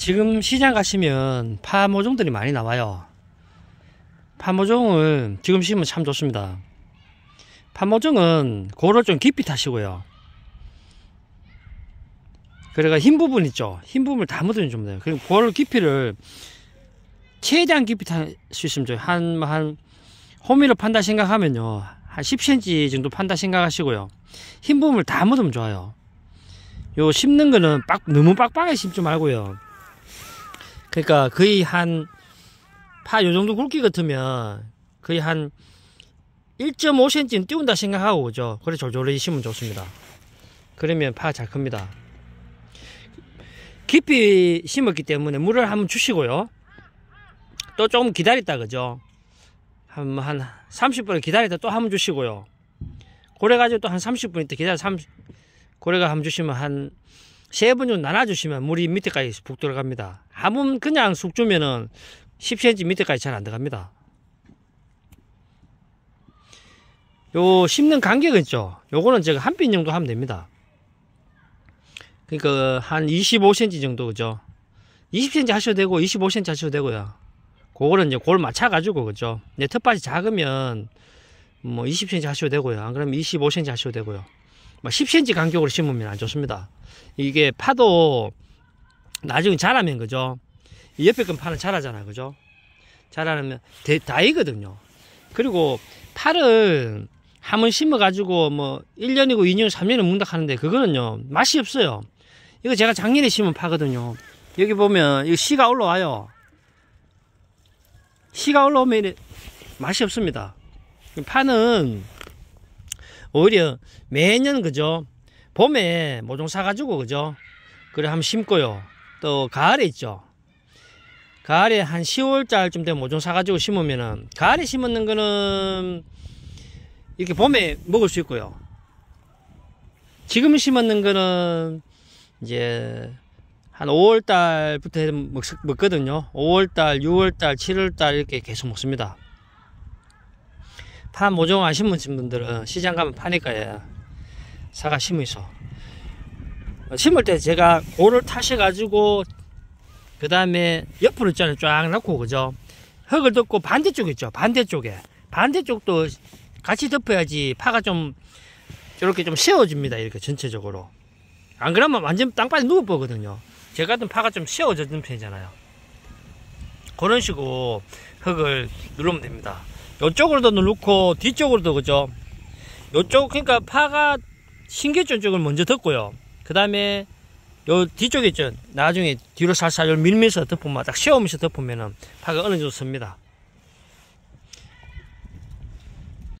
지금 시장 가시면 파모종들이 많이 나와요 파모종은 지금 심으면 참 좋습니다 파모종은 고를 좀 깊이 타시고요 그래가 흰 부분 있죠 흰 부분을 다묻으면면 돼요 그리고 고를 깊이를 최대한 깊이 탈수 있으면 좋아요 한, 한호미로 판다 생각하면요 한 10cm 정도 판다 생각하시고요 흰 부분을 다 묻으면 좋아요 요 심는 거는 빡, 너무 빡빡하게 심지 말고요 그러니까 거의 한 파 요 정도 굵기 같으면 거의 한1 5 c m 띄운다 생각하고 오죠. 그래 조절해 주시면 좋습니다. 그러면 파잘 큽니다. 깊이 심었기 때문에 물을 한번 주시고요. 또 조금 기다렸다 그죠? 한, 한 30분을 기다렸다 또 한번 주시고요. 고래 가지고 또 한 30분 있다 기다려 30, 고래가 한번 주시면 한 세번좀 나눠주시면 물이 밑에까지 푹 들어갑니다. 한번 그냥 쑥 주면은 10cm 밑에까지 잘 안 들어갑니다. 요 심는 간격 있죠? 요거는 제가 한핀 정도 하면 됩니다. 그러니까 한 25cm 정도 그죠? 20cm 하셔도 되고 25cm 하셔도 되고요. 그거는 이제 골 맞춰가지고 그죠? 이제 텃밭이 작으면 뭐 20cm 하셔도 되고요. 안 그러면 25cm 하셔도 되고요. 10cm 뭐 간격으로 심으면 안 좋습니다. 이게 파도 나중에 자라면 그죠? 옆에 건 파는 자라잖아 요 그죠? 자라면 대, 다이거든요. 그리고 파를 한번 심어가지고 뭐 1년이고 2년, 3년을 문다 하는데 그거는요 맛이 없어요. 이거 제가 작년에 심은 파거든요. 여기 보면 이 씨가 올라와요. 씨가 올라오면 맛이 없습니다. 파는 오히려 매년 그죠 봄에 모종 사가지고 그죠 그래 한번 심고요 또 가을에 있죠 가을에 한 10월달쯤 되면 모종 사가지고 심으면은 가을에 심었는 거는 이렇게 봄에 먹을 수 있고요 지금 심었는 거는 이제 한 5월달부터 먹, 거든요 5월달 6월달 7월달 이렇게 계속 먹습니다 파 모종 안 심으신 분들은 시장 가면 파니까 요 예. 사과 심으소 심을 때 제가 고를 타셔 가지고 그 다음에 옆으로 있잖아요 쫙 넣고 그죠 흙을 덮고 반대쪽 있죠 반대쪽에 반대쪽도 같이 덮어야지 파가 좀 이렇게 좀 세워집니다 이렇게 전체적으로 안 그러면 완전 땅바닥에 누워버거든요 제 같은 파가 좀 세워져는 편이잖아요 그런 식으로 흙을 누르면 됩니다 이쪽으로도 넣고 뒤쪽으로도 그죠 이쪽 그러니까 파가 신개전 쪽을 먼저 덮고요 그 다음에 요 뒤쪽에 있죠 나중에 뒤로 살살 밀면서 덮으면 딱 씌우면서 덮으면은 파가 어느 정도 섭니다